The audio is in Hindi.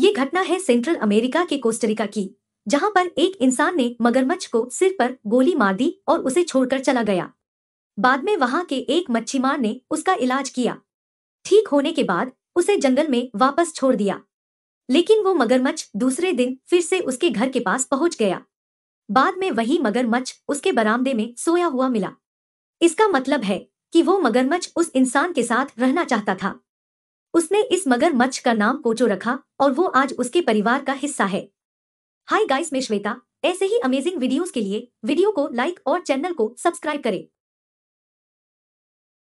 ये घटना है सेंट्रल अमेरिका के कोस्टरिका की जहां पर एक इंसान ने मगरमच्छ को सिर पर गोली मार दी और उसे छोड़कर चला गया बाद में वहां के एक मच्छीमार ने उसका इलाज किया ठीक होने के बाद उसे जंगल में वापस छोड़ दिया लेकिन वो मगरमच्छ दूसरे दिन फिर से उसके घर के पास पहुंच गया बाद में वही मगरमच्छ उसके बरामदे में सोया हुआ मिला इसका मतलब है कि वो मगरमच्छ उस इंसान के साथ रहना चाहता था उसने इस मगरमच्छ का नाम कोचो रखा और वो आज उसके परिवार का हिस्सा है हाय गाइस मैं श्वेता ऐसे ही अमेजिंग वीडियोस के लिए वीडियो को लाइक और चैनल को सब्सक्राइब करें